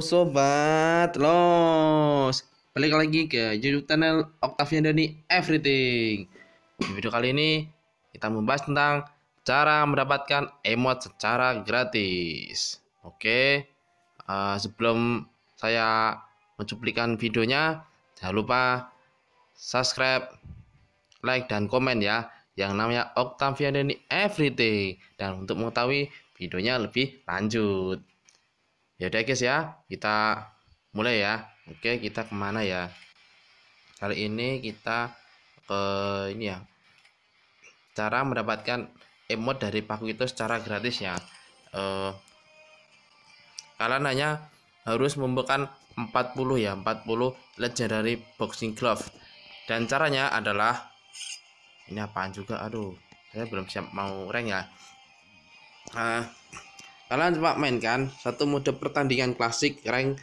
sobat Los, balik lagi ke YouTube channel Octavian Dani Everything. Di video kali ini kita membahas tentang cara mendapatkan emot secara gratis. Oke, uh, sebelum saya mencuplikan videonya, jangan lupa subscribe, like dan komen ya. Yang namanya Octavian Dani Everything dan untuk mengetahui videonya lebih lanjut ya udah guys ya kita mulai ya oke kita kemana ya kali ini kita ke ini ya cara mendapatkan emot dari paku itu secara gratis ya eh, kalian hanya harus membukakan 40 ya 40 legendary boxing glove dan caranya adalah ini apaan juga aduh saya belum siap mau rank ya eh, kalian coba kan satu mode pertandingan klasik rank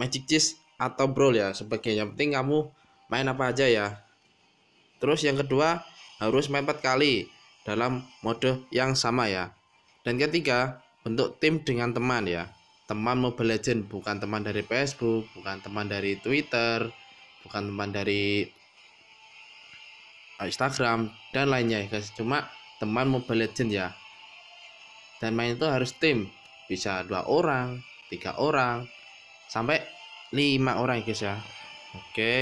magic cheese atau brawl ya sebagai yang penting kamu main apa aja ya terus yang kedua harus main 4 kali dalam mode yang sama ya dan ketiga bentuk tim dengan teman ya teman Mobile Legend bukan teman dari Facebook bukan teman dari Twitter bukan teman dari eh, Instagram dan lainnya ya guys cuma teman Mobile Legend ya dan main itu harus tim bisa dua orang tiga orang sampai lima orang ya, guys ya oke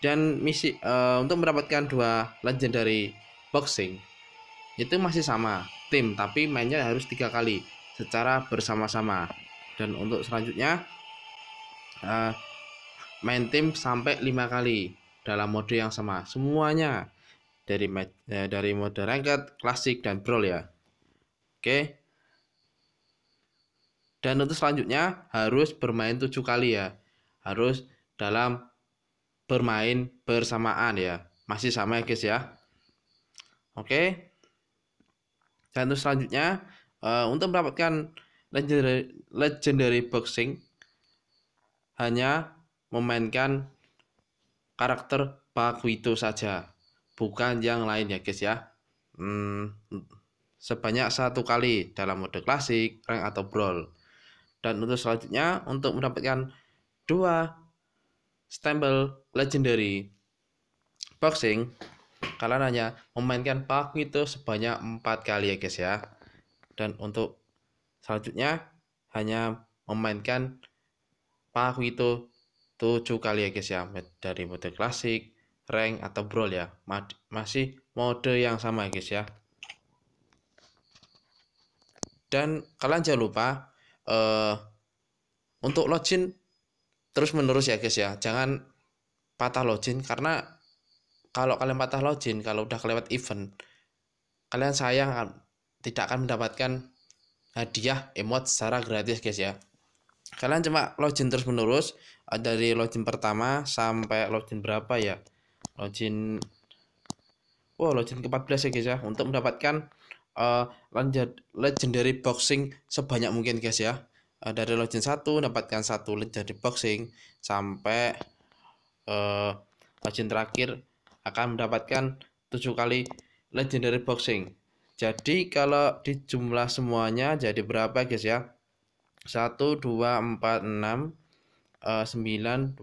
dan misi uh, untuk mendapatkan dua legend dari boxing itu masih sama tim tapi mainnya harus tiga kali secara bersama-sama dan untuk selanjutnya uh, main tim sampai lima kali dalam mode yang sama semuanya dari eh, dari mode rangkat, klasik dan brawl ya. Oke. Dan untuk selanjutnya harus bermain tujuh kali ya. Harus dalam bermain bersamaan ya. Masih sama ya guys ya. Oke. Dan untuk selanjutnya eh, untuk mendapatkan legendary, legendary boxing hanya memainkan karakter pak wito saja bukan yang lain ya guys ya. Hmm, sebanyak satu kali dalam mode klasik, rank atau brawl. Dan untuk selanjutnya untuk mendapatkan dua stempel legendary boxing kalian hanya memainkan pak itu sebanyak empat kali ya guys ya dan untuk selanjutnya hanya memainkan pak itu tujuh kali ya guys ya dari mode klasik rank atau brawl ya masih mode yang sama ya guys ya dan kalian jangan lupa uh, untuk login terus menerus ya guys ya jangan patah login karena kalau kalian patah login kalau udah kelewat event kalian sayang tidak akan mendapatkan hadiah emot secara gratis guys ya kalian cuma login terus menerus dari login pertama sampai login berapa ya login wow login ke-14 ya guys ya untuk mendapatkan uh, legendary boxing sebanyak mungkin guys ya uh, dari login 1 mendapatkan satu legendary boxing sampai uh, login terakhir akan mendapatkan 7 kali legendary boxing jadi kalau di jumlah semuanya jadi berapa guys ya 1 2 4 6 9 12 16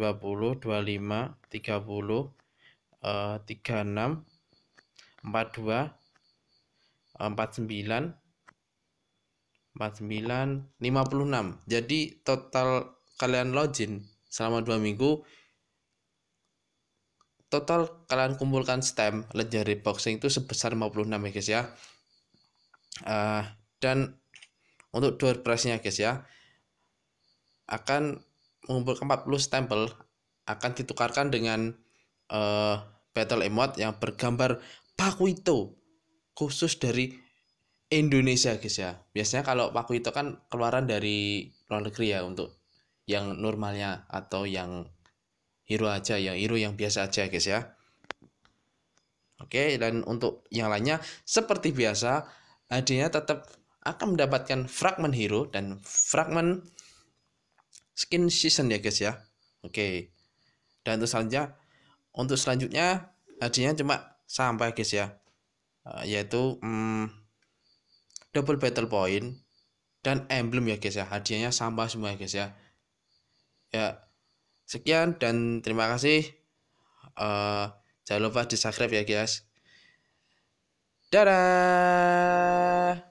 20, 25, 30, 36, 42, 49, 49, 56. Jadi total kalian login selama 2 minggu total kalian kumpulkan stem legendary boxing itu sebesar 56 ya guys ya uh, dan untuk door price nya guys ya akan mengumpulkan 40 stempel akan ditukarkan dengan uh, battle emote yang bergambar Pakuito khusus dari Indonesia guys ya. Biasanya kalau Pakuito kan keluaran dari luar negeri ya untuk yang normalnya atau yang hero aja, yang hero yang biasa aja guys ya. Oke, dan untuk yang lainnya seperti biasa adanya tetap akan mendapatkan fragment hero dan fragment skin season ya guys ya oke okay. dan untuk selanjutnya untuk selanjutnya hadiahnya cuma sampai guys ya uh, yaitu um, double battle point dan emblem ya guys ya hadiahnya sampah semua ya guys ya ya sekian dan terima kasih uh, jangan lupa di subscribe ya guys dadah